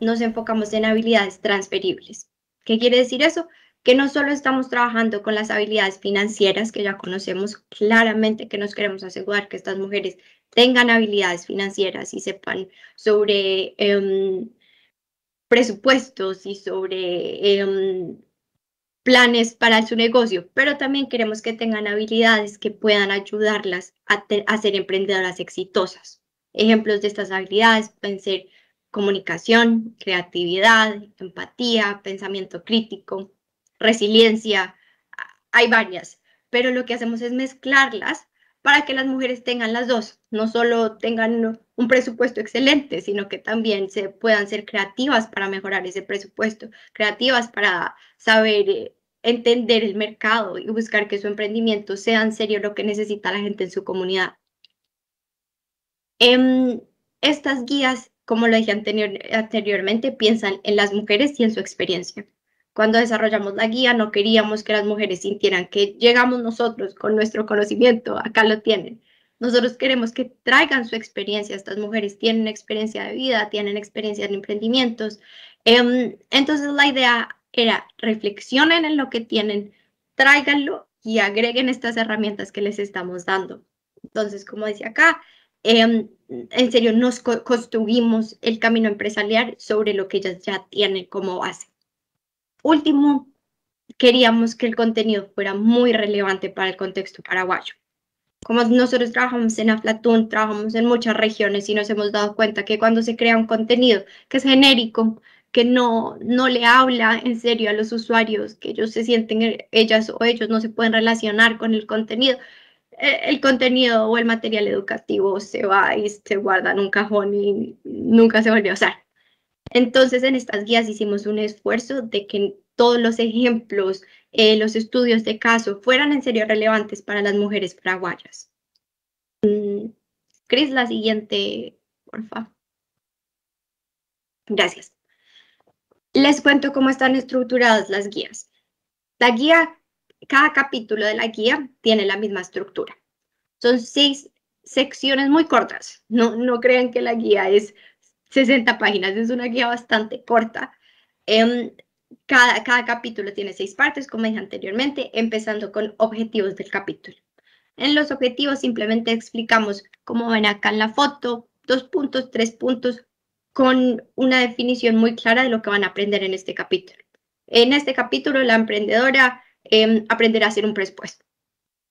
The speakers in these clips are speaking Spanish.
nos enfocamos en habilidades transferibles. ¿Qué quiere decir eso? Que no solo estamos trabajando con las habilidades financieras, que ya conocemos claramente que nos queremos asegurar que estas mujeres tengan habilidades financieras y sepan sobre em, presupuestos y sobre em, planes para su negocio, pero también queremos que tengan habilidades que puedan ayudarlas a, a ser emprendedoras exitosas. Ejemplos de estas habilidades pueden ser comunicación, creatividad, empatía, pensamiento crítico, resiliencia, hay varias, pero lo que hacemos es mezclarlas para que las mujeres tengan las dos, no solo tengan un presupuesto excelente, sino que también se puedan ser creativas para mejorar ese presupuesto, creativas para saber eh, entender el mercado y buscar que su emprendimiento sea en serio lo que necesita la gente en su comunidad. Em, estas guías como lo dije anteriormente, piensan en las mujeres y en su experiencia. Cuando desarrollamos la guía no queríamos que las mujeres sintieran que llegamos nosotros con nuestro conocimiento, acá lo tienen. Nosotros queremos que traigan su experiencia. Estas mujeres tienen experiencia de vida, tienen experiencia en emprendimientos. Em, entonces la idea era reflexionen en lo que tienen, tráiganlo y agreguen estas herramientas que les estamos dando. Entonces, como decía acá, Em, en serio, nos construimos el camino empresarial sobre lo que ellas ya tienen como base. Último, queríamos que el contenido fuera muy relevante para el contexto paraguayo. Como nosotros trabajamos en Aflatún, trabajamos en muchas regiones y nos hemos dado cuenta que cuando se crea un contenido que es genérico, que no, no le habla en serio a los usuarios, que ellos se sienten, ellas o ellos no se pueden relacionar con el contenido, eh, el contenido o el material educativo se va y se guarda en un cajón y nunca se volvió a usar. Entonces, en estas guías hicimos un esfuerzo de que todos los ejemplos, eh, los estudios de caso fueran en serio relevantes para las mujeres paraguayas. Mm, Cris, la siguiente, por favor. Gracias. Les cuento cómo están estructuradas las guías. La guía cada capítulo de la guía tiene la misma estructura. Son seis secciones muy cortas. No, no crean que la guía es 60 páginas, es una guía bastante corta. en em, cada, cada capítulo tiene seis partes, como dije anteriormente, empezando con objetivos del capítulo. En los objetivos simplemente explicamos, cómo ven acá en la foto, dos puntos, tres puntos, con una definición muy clara de lo que van a aprender en este capítulo. En este capítulo, la emprendedora Em, aprender a hacer un presupuesto.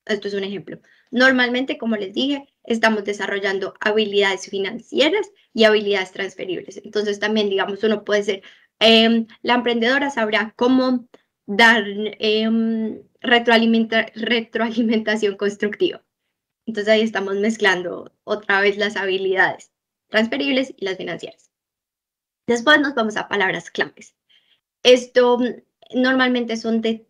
Esto es un ejemplo. Normalmente, como les dije, estamos desarrollando habilidades financieras y habilidades transferibles. Entonces, también, digamos, uno puede ser, em, la emprendedora sabrá cómo dar em, retroalimentación constructiva. Entonces, ahí estamos mezclando otra vez las habilidades transferibles y las financieras. Después nos vamos a palabras claves. Esto mm, normalmente son de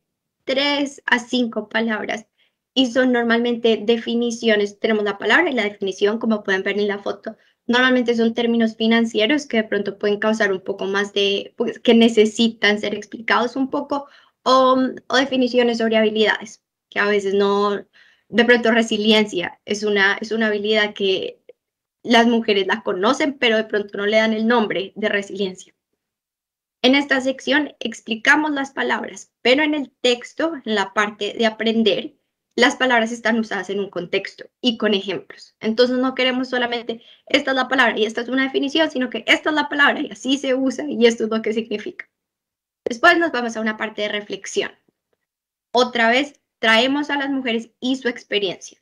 Tres a cinco palabras y son normalmente definiciones. Tenemos la palabra y la definición, como pueden ver en la foto. Normalmente son términos financieros que de pronto pueden causar un poco más de, pues, que necesitan ser explicados un poco, o, definiciones sobre habilidades, que a veces no, de pronto resiliencia es una, es una habilidad que las mujeres la conocen, pero de pronto no le dan el nombre de resiliencia. En esta sección explicamos las palabras, pero en el texto, en la parte de aprender, las palabras están usadas en un contexto y con ejemplos. Entonces no queremos solamente esta es la palabra y esta es una definición, sino que esta es la palabra y así se usa y esto es lo que significa. Después nos vamos a una parte de reflexión. Otra vez traemos a las mujeres y su experiencia.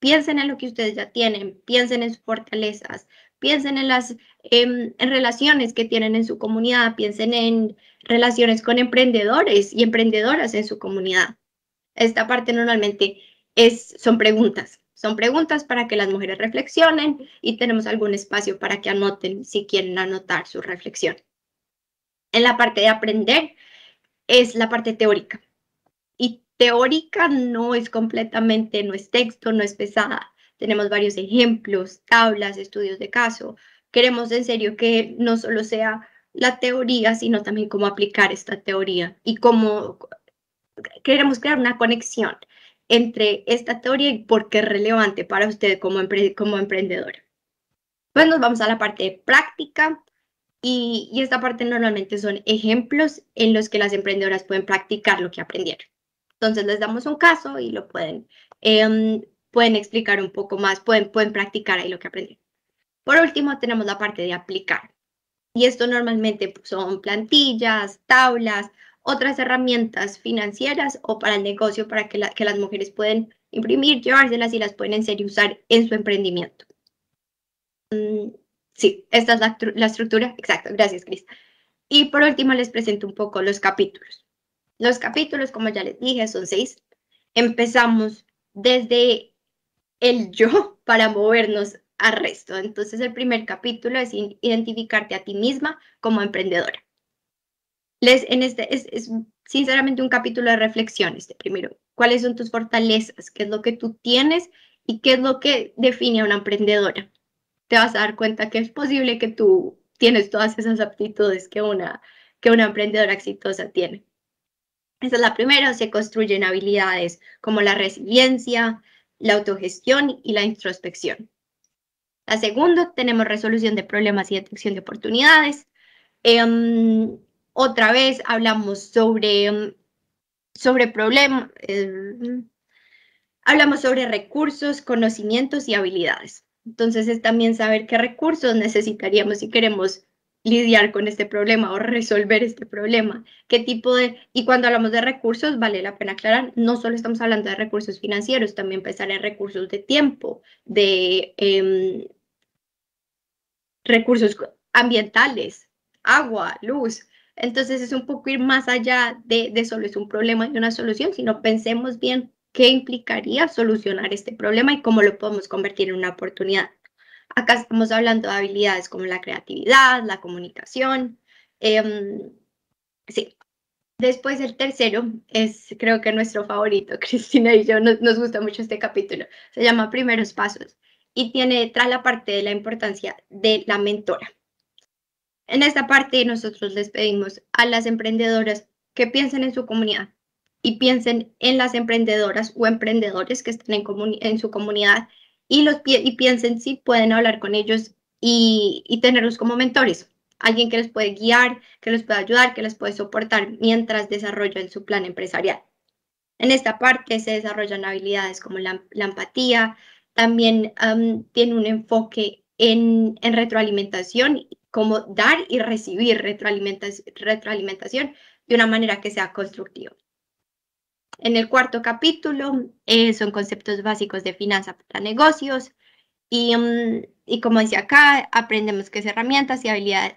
Piensen en lo que ustedes ya tienen, piensen en sus fortalezas, piensen en las em, relaciones que tienen en su comunidad, piensen en relaciones con emprendedores y emprendedoras en su comunidad. Esta parte normalmente es, son preguntas, son preguntas para que las mujeres reflexionen y tenemos algún espacio para que anoten si quieren anotar su reflexión. En la parte de aprender es la parte teórica. Y teórica no es completamente, no es texto, no es pesada, tenemos varios ejemplos, tablas, estudios de caso. Queremos en serio que no solo sea la teoría, sino también cómo aplicar esta teoría y cómo queremos crear una conexión entre esta teoría y por qué es relevante para usted como, como emprendedora. Pues nos vamos a la parte de práctica y, esta parte normalmente son ejemplos en los que las emprendedoras pueden practicar lo que aprendieron. Entonces les damos un caso y lo pueden em, pueden explicar un poco más, pueden, pueden practicar ahí lo que aprendieron. Por último, tenemos la parte de aplicar. Y esto normalmente son plantillas, tablas, otras herramientas financieras o para el negocio para que, que las mujeres pueden imprimir, llevárselas y las pueden en serio usar en su emprendimiento. Mm, sí, esta es la, estructura. Exacto, gracias, Cris. Y por último, les presento un poco los capítulos. Los capítulos, como ya les dije, son seis. Empezamos desde el yo para movernos al resto. Entonces el primer capítulo es identificarte a ti misma como emprendedora. Les, en este, es, sinceramente un capítulo de reflexión este primero. ¿Cuáles son tus fortalezas? ¿Qué es lo que tú tienes? ¿Y qué es lo que define a una emprendedora? Te vas a dar cuenta que es posible que tú tienes todas esas aptitudes que una, que una emprendedora exitosa tiene. Esa es la primera, se construyen habilidades como la resiliencia, la autogestión y la introspección. La segunda, tenemos resolución de problemas y detección de oportunidades. Em, otra vez hablamos sobre, em, sobre problemas, em, hablamos sobre recursos, conocimientos y habilidades. Entonces es también saber qué recursos necesitaríamos si queremos lidiar con este problema o resolver este problema. ¿Qué tipo de y cuando hablamos de recursos vale la pena aclarar, no solo estamos hablando de recursos financieros, también pensar en recursos de tiempo, de em, recursos ambientales, agua, luz. Entonces es un poco ir más allá de, de solo es un problema y una solución, sino pensemos bien qué implicaría solucionar este problema y cómo lo podemos convertir en una oportunidad. Acá estamos hablando de habilidades como la creatividad, la comunicación. Em, sí. Después el tercero es creo que nuestro favorito, Cristina y yo nos, nos gusta mucho este capítulo. Se llama Primeros Pasos y tiene detrás la parte de la importancia de la mentora. En esta parte nosotros les pedimos a las emprendedoras que piensen en su comunidad y piensen en las emprendedoras o emprendedores que están en, en su comunidad y, y piensen si pueden hablar con ellos y, tenerlos como mentores, alguien que les puede guiar, que les pueda ayudar, que les puede soportar mientras desarrollan su plan empresarial. En esta parte se desarrollan habilidades como la, empatía, también tiene un enfoque en, retroalimentación, como dar y recibir retroalimentación de una manera que sea constructiva. En el cuarto capítulo eh, son conceptos básicos de finanzas para negocios y, mm, y, como decía acá, aprendemos qué herramientas y habilidades,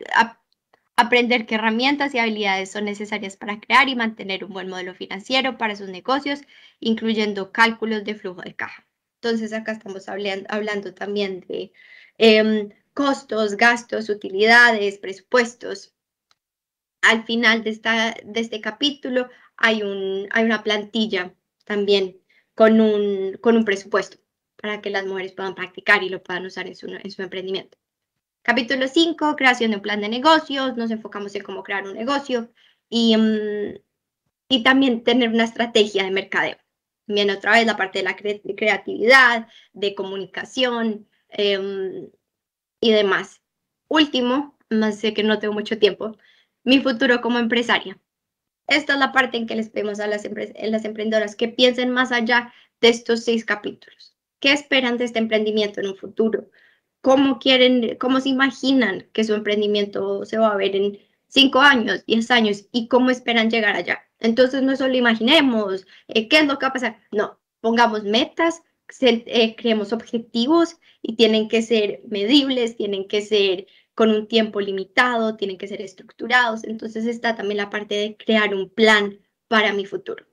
aprender qué herramientas y habilidades son necesarias para crear y mantener un buen modelo financiero para sus negocios, incluyendo cálculos de flujo de caja. Entonces acá estamos hablando, hablando también de em, costos, gastos, utilidades, presupuestos. Al final de, esta, de este capítulo hay, un, hay una plantilla también con un, con un presupuesto para que las mujeres puedan practicar y lo puedan usar en su, emprendimiento. Capítulo 5, creación de un plan de negocios, nos enfocamos en cómo crear un negocio y, mm, y también tener una estrategia de mercadeo. También otra vez la parte de la creatividad, de comunicación em, y demás. Último, más sé que no tengo mucho tiempo, mi futuro como empresaria. Esta es la parte en que les pedimos a las, emprendedoras que piensen más allá de estos seis capítulos. ¿Qué esperan de este emprendimiento en un futuro? ¿Cómo quieren, cómo se imaginan que su emprendimiento se va a ver en cinco años, diez años y cómo esperan llegar allá? Entonces no solo imaginemos eh, qué es lo que va a pasar, no, pongamos metas, eh, creemos objetivos y tienen que ser medibles, tienen que ser con un tiempo limitado, tienen que ser estructurados. Entonces está también la parte de crear un plan para mi futuro.